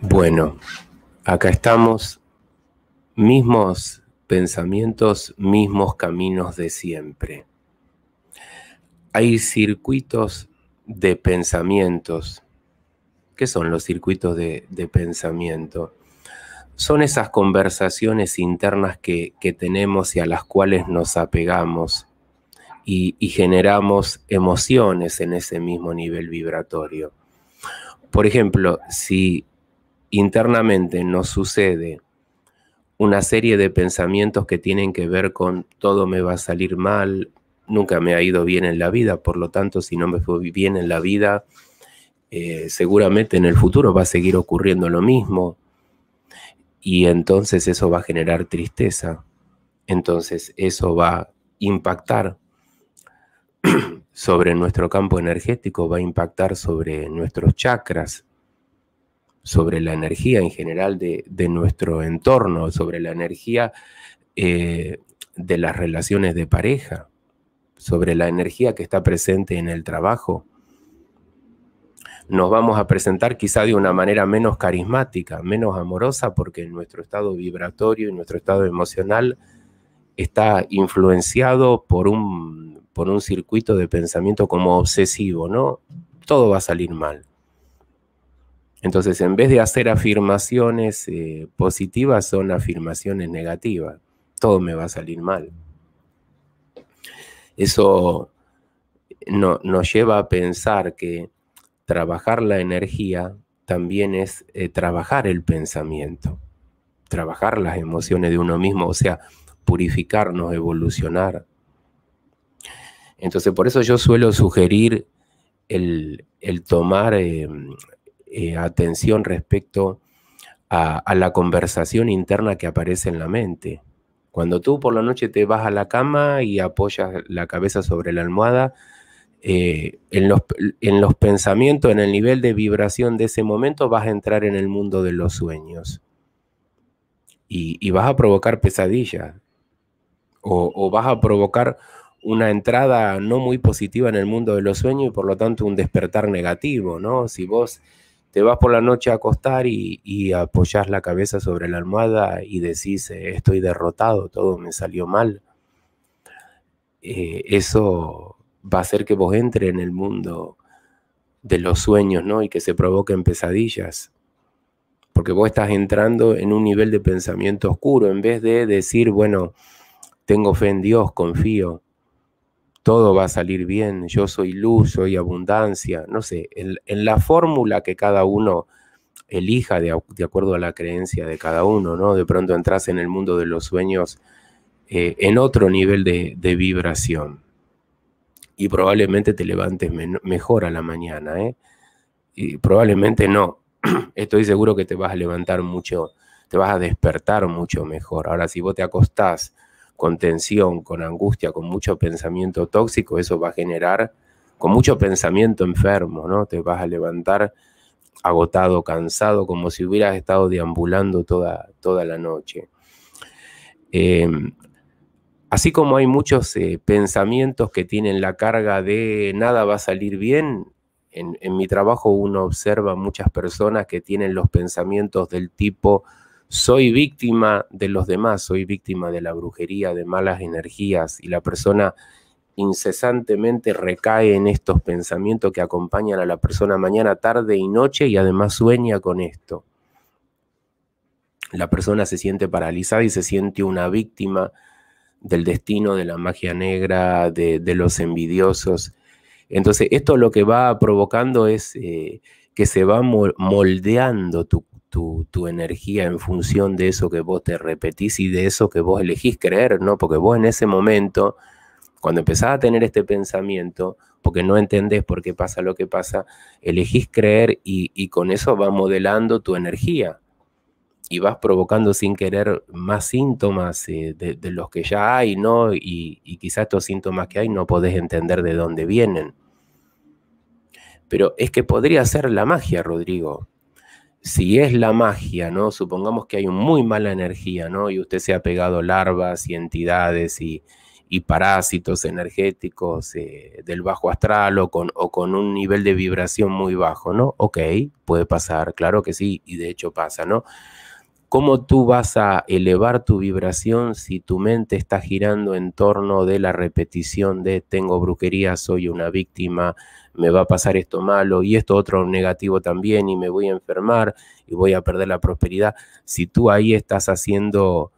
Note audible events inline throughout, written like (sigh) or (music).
Bueno, acá estamos, mismos pensamientos, mismos caminos de siempre. Hay circuitos de pensamientos. ¿Qué son los circuitos de, pensamiento? Son esas conversaciones internas que, tenemos y a las cuales nos apegamos y generamos emociones en ese mismo nivel vibratorio. Por ejemplo, si internamente nos sucede una serie de pensamientos que tienen que ver con todo me va a salir mal, nunca me ha ido bien en la vida, por lo tanto, si no me fue bien en la vida, eh, seguramente en el futuro va a seguir ocurriendo lo mismo y entonces eso va a generar tristeza, entonces eso va a impactar (clears throat) sobre nuestro campo energético, va a impactar sobre nuestros chakras, sobre la energía en general de, nuestro entorno, sobre la energía eh, de las relaciones de pareja, sobre la energía que está presente en el trabajo. Nos vamos a presentar quizá de una manera menos carismática, menos amorosa, porque nuestro estado vibratorio y nuestro estado emocional está influenciado por un, por un circuito de pensamiento como obsesivo, ¿no? Todo va a salir mal entonces, en vez de hacer afirmaciones eh, positivas, son afirmaciones negativas. Todo me va a salir mal. Eso no, nos lleva a pensar que trabajar la energía también es eh, trabajar el pensamiento, trabajar las emociones de uno mismo, o sea, purificarnos, evolucionar. Entonces, por eso yo suelo sugerir el, tomar em, eh, atención respecto a, la conversación interna que aparece en la mente. Cuando tú por la noche te vas a la cama y apoyas la cabeza sobre la almohada, eh, en, los, en, los, pensamientos, en el nivel de vibración de ese momento, vas a entrar en el mundo de los sueños. Y, vas a provocar pesadillas. O, o, vas a provocar una entrada no muy positiva en el mundo de los sueños y por lo tanto un despertar negativo, ¿no? Si vos te vas por la noche a acostar y, apoyas la cabeza sobre la almohada y decís, eh, estoy derrotado, todo me salió mal. Eh, eso va a hacer que vos entre en el mundo de los sueños, ¿no? Y que se provoquen pesadillas. Porque vos estás entrando en un nivel de pensamiento oscuro en vez de decir, bueno, tengo fe en Dios, confío todo va a salir bien, yo soy luz, soy abundancia, no sé, en, la fórmula que cada uno elija de, acuerdo a la creencia de cada uno, ¿no? De pronto entras en el mundo de los sueños eh, en otro nivel de, vibración y probablemente te levantes mejor a la mañana, ¿eh? Y probablemente no, (clears throat) estoy seguro que te vas a levantar mucho, te vas a despertar mucho mejor. Ahora, si vos te acostás, con tensión, con angustia, con mucho pensamiento tóxico, eso va a generar, con mucho pensamiento enfermo, ¿no? Te vas a levantar agotado, cansado, como si hubieras estado deambulando toda, toda la noche. Em, así como hay muchos eh, pensamientos que tienen la carga de nada va a salir bien, en mi trabajo uno observa muchas personas que tienen los pensamientos del tipo, soy víctima de los demás, soy víctima de la brujería, de malas energías y la persona incesantemente recae en estos pensamientos que acompañan a la persona mañana, tarde y noche y además sueña con esto. La persona se siente paralizada y se siente una víctima del destino, de la magia negra, de, los envidiosos. Entonces, esto lo que va provocando es eh, que se va moldeando tu tu, energía en función de eso que vos te repetís y de eso que vos elegís creer, ¿no? Porque vos en ese momento, cuando empezás a tener este pensamiento, porque no entendés por qué pasa lo que pasa, elegís creer y, con eso va modelando tu energía y vas provocando sin querer más síntomas eh, de, los que ya hay, ¿no? Y, y quizás estos síntomas que hay no podés entender de dónde vienen. Pero es que podría ser la magia, Rodrigo si es la magia, ¿no? Supongamos que hay una muy mala energía, ¿no? Y usted se ha pegado larvas y entidades y, y parásitos energéticos eh, del bajo astral o con, o con un nivel de vibración muy bajo, ¿no? Ok, puede pasar, claro que sí, y de hecho pasa, ¿no? ¿Cómo tú vas a elevar tu vibración si tu mente está girando en torno de la repetición de tengo brujería, soy una víctima, me va a pasar esto malo y esto otro negativo también y me voy a enfermar y voy a perder la prosperidad? Si tú ahí estás haciendo,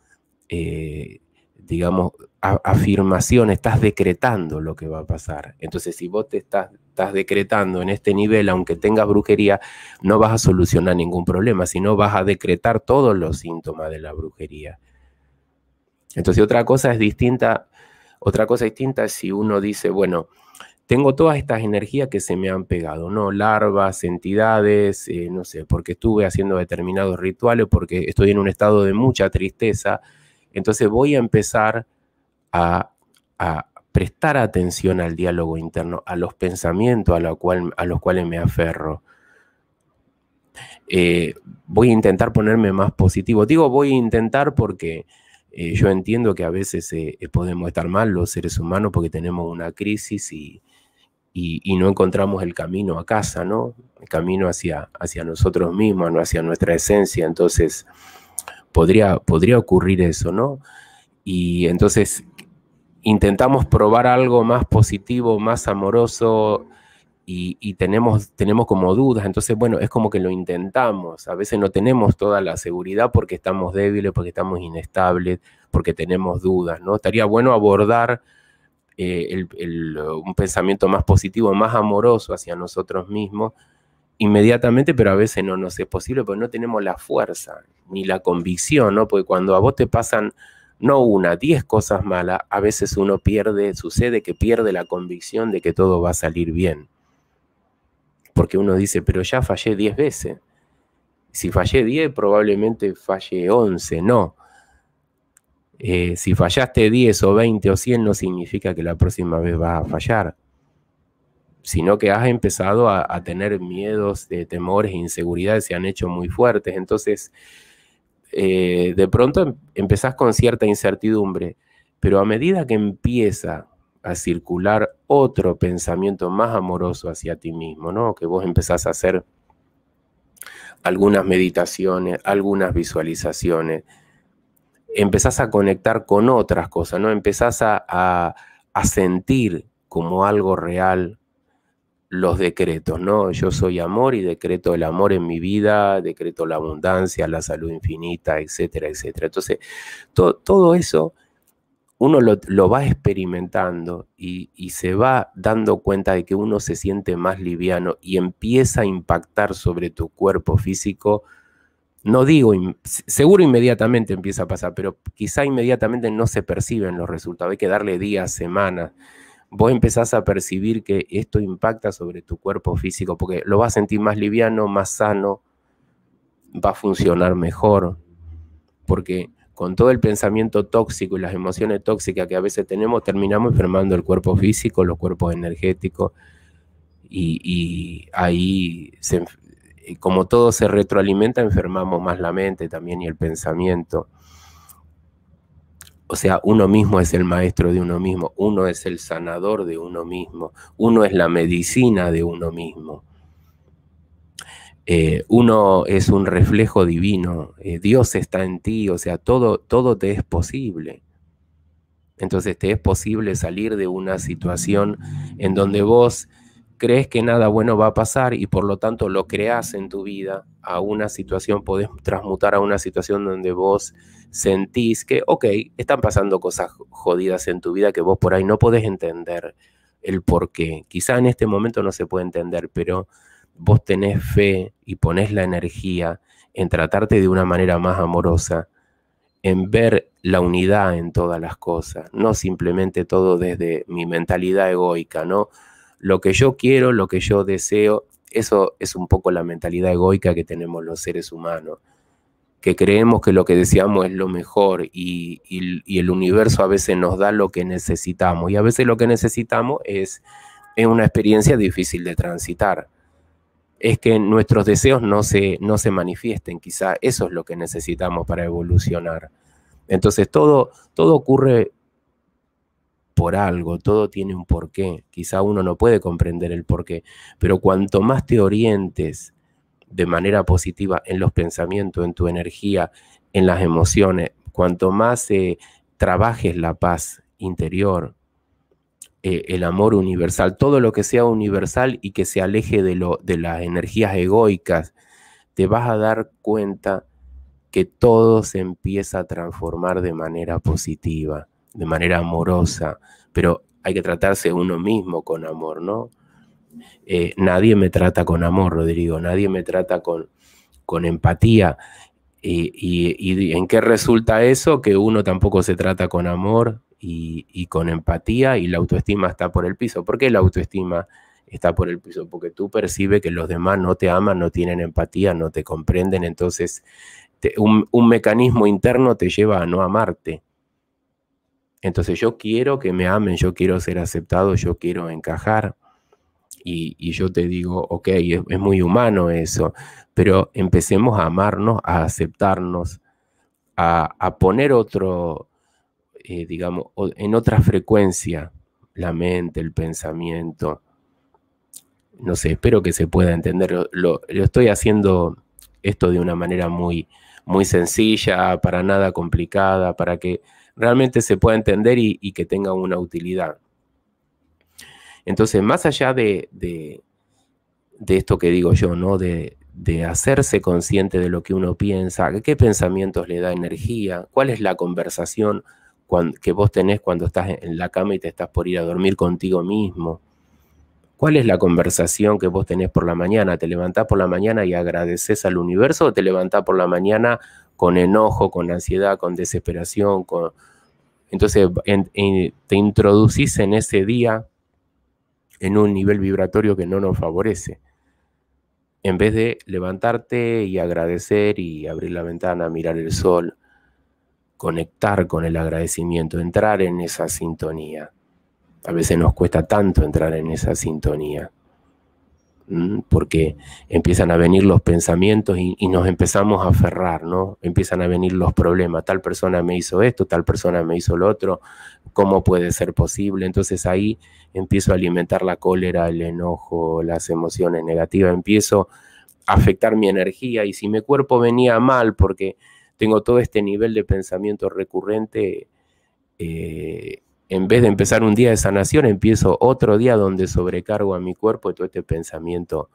eh, digamos, afirmación, estás decretando lo que va a pasar. Entonces, si vos te estás estás decretando en este nivel, aunque tengas brujería, no vas a solucionar ningún problema, sino vas a decretar todos los síntomas de la brujería. Entonces otra cosa es distinta, otra cosa distinta es si uno dice, bueno, tengo todas estas energías que se me han pegado, ¿no? Larvas, entidades, eh, no sé, porque estuve haciendo determinados rituales, porque estoy en un estado de mucha tristeza, entonces voy a empezar a prestar atención al diálogo interno, a los pensamientos a, lo cual, a los cuales me aferro. Eh, voy a intentar ponerme más positivo. Digo, voy a intentar porque eh, yo entiendo que a veces eh, podemos estar mal los seres humanos porque tenemos una crisis y, no encontramos el camino a casa, ¿no? El camino hacia, hacia nosotros mismos, ¿no? hacia nuestra esencia. Entonces, podría, podría ocurrir eso, ¿no? Y entonces intentamos probar algo más positivo, más amoroso y, tenemos, tenemos como dudas. Entonces, bueno, es como que lo intentamos. A veces no tenemos toda la seguridad porque estamos débiles, porque estamos inestables, porque tenemos dudas, ¿no? Estaría bueno abordar eh, un pensamiento más positivo, más amoroso hacia nosotros mismos inmediatamente, pero a veces no nos es posible porque no tenemos la fuerza ni la convicción, ¿no? Porque cuando a vos te pasan no una, diez cosas malas, a veces uno pierde, sucede que pierde la convicción de que todo va a salir bien. Porque uno dice, pero ya fallé diez veces. Si fallé diez, probablemente falle once, no. Eh, si fallaste 10 o 20 o 100 no significa que la próxima vez va a fallar, sino que has empezado a, tener miedos, de temores, e inseguridades, se han hecho muy fuertes. Entonces, eh, de pronto em, empezás con cierta incertidumbre, pero a medida que empieza a circular otro pensamiento más amoroso hacia ti mismo, ¿no? Que vos empezás a hacer algunas meditaciones, algunas visualizaciones, empezás a conectar con otras cosas, ¿no? Empezás a, a sentir como algo real, los decretos, ¿no? Yo soy amor y decreto el amor en mi vida, decreto la abundancia, la salud infinita, etcétera, etcétera. Entonces, todo eso uno lo, va experimentando y, y, se va dando cuenta de que uno se siente más liviano y empieza a impactar sobre tu cuerpo físico. No digo, seguro inmediatamente empieza a pasar, pero quizá inmediatamente no se perciben los resultados. Hay que darle días, semanas vos empezás a percibir que esto impacta sobre tu cuerpo físico, porque lo vas a sentir más liviano, más sano, va a funcionar mejor, porque con todo el pensamiento tóxico y las emociones tóxicas que a veces tenemos, terminamos enfermando el cuerpo físico, los cuerpos energéticos, y, ahí, como todo se retroalimenta, enfermamos más la mente también y el pensamiento. O sea, uno mismo es el maestro de uno mismo, uno es el sanador de uno mismo, uno es la medicina de uno mismo. Eh, uno es un reflejo divino, eh, Dios está en ti, o sea, todo, todo te es posible. Entonces te es posible salir de una situación en donde vos crees que nada bueno va a pasar y por lo tanto lo creas en tu vida a una situación, podés transmutar a una situación donde vos sentís que, ok, están pasando cosas jodidas en tu vida que vos por ahí no podés entender el por qué. Quizá en este momento no se puede entender, pero vos tenés fe y ponés la energía en tratarte de una manera más amorosa, en ver la unidad en todas las cosas, no simplemente todo desde mi mentalidad egoica, ¿no? lo que yo quiero, lo que yo deseo. Eso es un poco la mentalidad egoica que tenemos los seres humanos, que creemos que lo que deseamos es lo mejor y, el universo a veces nos da lo que necesitamos y a veces lo que necesitamos es, una experiencia difícil de transitar es que nuestros deseos no se, no se manifiesten. Quizá eso es lo que necesitamos para evolucionar. Entonces todo, todo ocurre por algo, todo tiene un porqué. Quizá uno no puede comprender el porqué, pero cuanto más te orientes de manera positiva en los pensamientos, en tu energía, en las emociones, cuanto más eh, trabajes la paz interior, eh, el amor universal, todo lo que sea universal y que se aleje de, lo, de las energías egoicas, te vas a dar cuenta que todo se empieza a transformar de manera positiva de manera amorosa, pero hay que tratarse uno mismo con amor, ¿no? Eh, nadie me trata con amor, Rodrigo, nadie me trata con, con empatía. Y, en qué resulta eso? Que uno tampoco se trata con amor y, con empatía y la autoestima está por el piso. ¿Por qué la autoestima está por el piso? Porque tú percibes que los demás no te aman, no tienen empatía, no te comprenden, entonces un, un mecanismo interno te lleva a no amarte. Entonces yo quiero que me amen, yo quiero ser aceptado, yo quiero encajar. Y, yo te digo, ok, es, muy humano eso, pero empecemos a amarnos, a aceptarnos, a, poner otro, eh, digamos, en otra frecuencia la mente, el pensamiento. No sé, espero que se pueda entender. Lo, lo, estoy haciendo esto de una manera muy, muy sencilla, para nada complicada, para que realmente se pueda entender y, que tenga una utilidad. Entonces, más allá de, esto que digo yo, ¿no? De, hacerse consciente de lo que uno piensa, qué pensamientos le da energía, cuál es la conversación que vos tenés cuando estás en la cama y te estás por ir a dormir contigo mismo. ¿Cuál es la conversación que vos tenés por la mañana? ¿Te levantás por la mañana y agradeces al universo o te levantás por la mañana con enojo, con ansiedad, con desesperación, con... Entonces te introducís en ese día en un nivel vibratorio que no nos favorece. En vez de levantarte y agradecer y abrir la ventana, mirar el sol, conectar con el agradecimiento, entrar en esa sintonía. A veces nos cuesta tanto entrar en esa sintonía porque empiezan a venir los pensamientos y, nos empezamos a aferrar, ¿no? Empiezan a venir los problemas, tal persona me hizo esto, tal persona me hizo lo otro, ¿cómo puede ser posible? Entonces ahí empiezo a alimentar la cólera, el enojo, las emociones negativas, empiezo a afectar mi energía y si mi cuerpo venía mal porque tengo todo este nivel de pensamiento recurrente, eh, en vez de empezar un día de sanación, empiezo otro día donde sobrecargo a mi cuerpo todo este pensamiento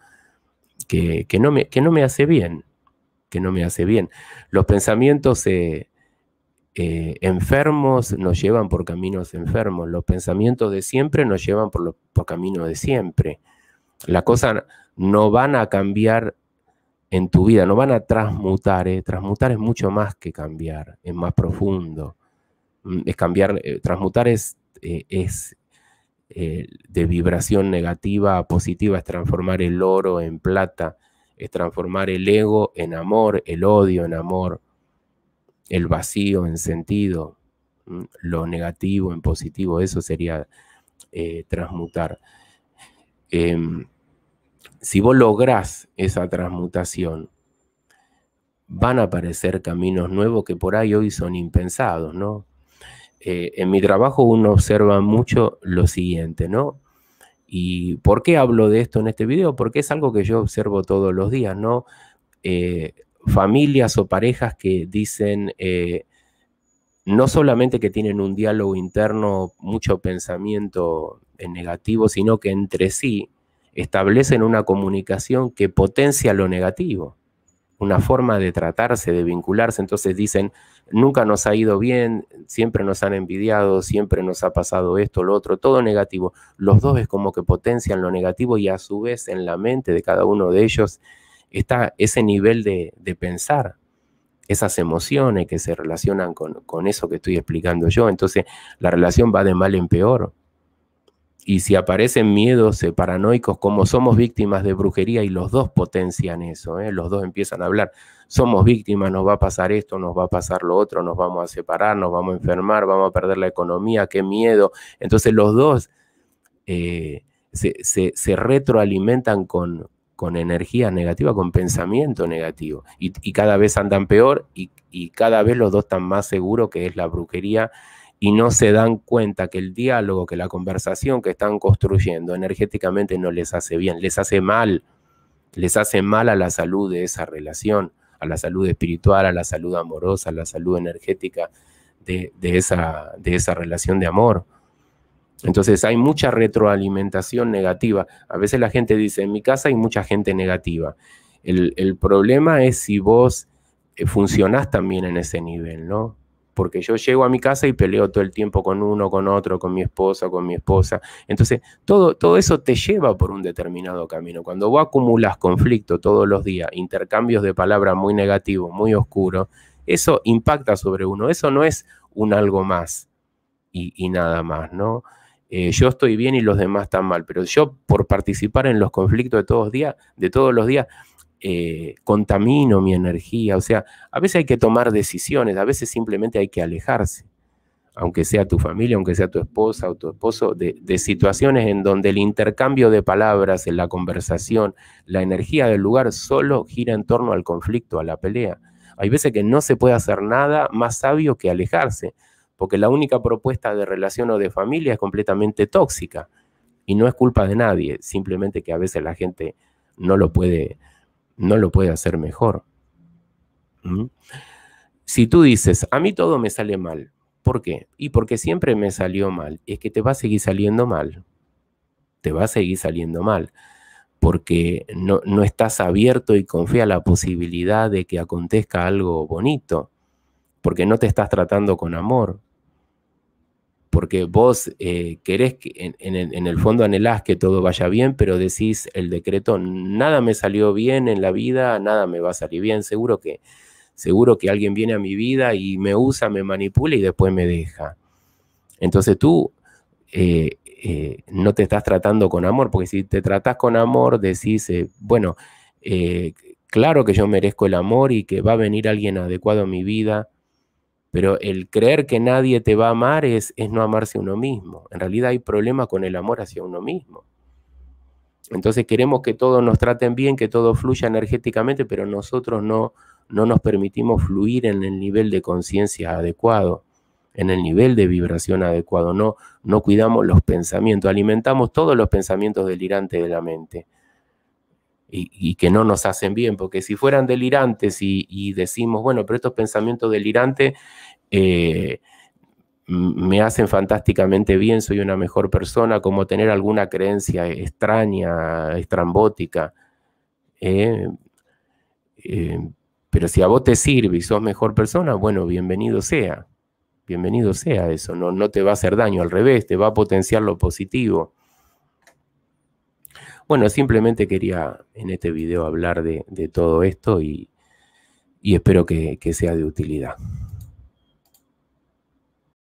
que, no, me, que no me hace bien, que no me hace bien. Los pensamientos eh, eh, enfermos nos llevan por caminos enfermos, los pensamientos de siempre nos llevan por, los caminos de siempre. Las cosas no van a cambiar en tu vida, no van a transmutar. Eh. Transmutar es mucho más que cambiar, es más profundo. Mm, es cambiar, eh, transmutar es, eh, es eh, de vibración negativa a positiva, es transformar el oro en plata, es transformar el ego en amor, el odio en amor, el vacío en sentido, mm, lo negativo en positivo, eso sería transmutar. Em, si vos lográs esa transmutación, van a aparecer caminos nuevos que por ahí hoy son impensados, ¿no? Eh, en mi trabajo uno observa mucho lo siguiente, ¿no? ¿Y por qué hablo de esto en este video? Porque es algo que yo observo todos los días, ¿no? Eh, familias o parejas que dicen eh, no solamente que tienen un diálogo interno, mucho pensamiento en negativo, sino que entre sí establecen una comunicación que potencia lo negativo una forma de tratarse, de vincularse. Entonces dicen, nunca nos ha ido bien, siempre nos han envidiado, siempre nos ha pasado esto, lo otro, todo negativo. Los dos es como que potencian lo negativo y a su vez en la mente de cada uno de ellos está ese nivel de, pensar, esas emociones que se relacionan con, con eso que estoy explicando yo. Entonces la relación va de mal en peor y si aparecen miedos eh, paranoicos, como somos víctimas de brujería, y los dos potencian eso, eh, los dos empiezan a hablar, somos víctimas, nos va a pasar esto, nos va a pasar lo otro, nos vamos a separar, nos vamos a enfermar, vamos a perder la economía, qué miedo. Entonces los dos eh, se, retroalimentan con, con, energía negativa, con pensamiento negativo, y, cada vez andan peor y, y cada vez los dos están más seguros que es la brujería y no se dan cuenta que el diálogo, que la conversación que están construyendo energéticamente no les hace bien, les hace mal, les hace mal a la salud de esa relación, a la salud espiritual, a la salud amorosa, a la salud energética de, esa, de esa relación de amor. Entonces hay mucha retroalimentación negativa. A veces la gente dice, en mi casa hay mucha gente negativa. El, el problema es si vos eh, funcionás también en ese nivel, ¿no? porque yo llego a mi casa y peleo todo el tiempo con uno, con otro, con mi esposa, con mi esposa. Entonces, todo, todo eso te lleva por un determinado camino. Cuando vos acumulas conflicto todos los días, intercambios de palabras muy negativos, muy oscuros, eso impacta sobre uno. Eso no es un algo más y, nada más, ¿no? Eh, yo estoy bien y los demás están mal, pero yo por participar en los conflictos de todos, de todos los días eh, contamino mi energía. O sea, a veces hay que tomar decisiones, a veces simplemente hay que alejarse, aunque sea tu familia, aunque sea tu esposa o tu esposo, de, de situaciones en donde el intercambio de palabras, en la conversación, la energía del lugar solo gira en torno al conflicto, a la pelea. Hay veces que no se puede hacer nada más sabio que alejarse, porque la única propuesta de relación o de familia es completamente tóxica y no es culpa de nadie, simplemente que a veces la gente no lo puede, no lo puede hacer mejor. ¿Mm? Si tú dices, a mí todo me sale mal, ¿por qué? Y porque siempre me salió mal, es que te va a seguir saliendo mal, te va a seguir saliendo mal, porque no, no estás abierto y confía la posibilidad de que acontezca algo bonito, porque no te estás tratando con amor, porque vos eh, querés, que, en, el fondo anhelás que todo vaya bien, pero decís el decreto, nada me salió bien en la vida, nada me va a salir bien, seguro que, seguro que alguien viene a mi vida y me usa, me manipula y después me deja. Entonces tú eh, eh, no te estás tratando con amor, porque si te tratás con amor, decís, bueno, claro que yo merezco el amor y que va a venir alguien adecuado a mi vida, pero el creer que nadie te va a amar es, no amarse a uno mismo. En realidad hay problemas con el amor hacia uno mismo. Entonces queremos que todos nos traten bien, que todo fluya energéticamente, pero nosotros no, no nos permitimos fluir en el nivel de conciencia adecuado, en el nivel de vibración adecuado. No, no cuidamos los pensamientos, alimentamos todos los pensamientos delirantes de la mente y, que no nos hacen bien, porque si fueran delirantes y, decimos, bueno, pero estos pensamientos delirantes eh, me hacen fantásticamente bien, soy una mejor persona, como tener alguna creencia extraña, estrambótica. Eh, eh, pero si a vos te sirve y sos mejor persona, bueno, bienvenido sea. Bienvenido sea eso, no, no te va a hacer daño, al revés, te va a potenciar lo positivo. Bueno, simplemente quería en este video hablar de, todo esto y, espero que sea de utilidad.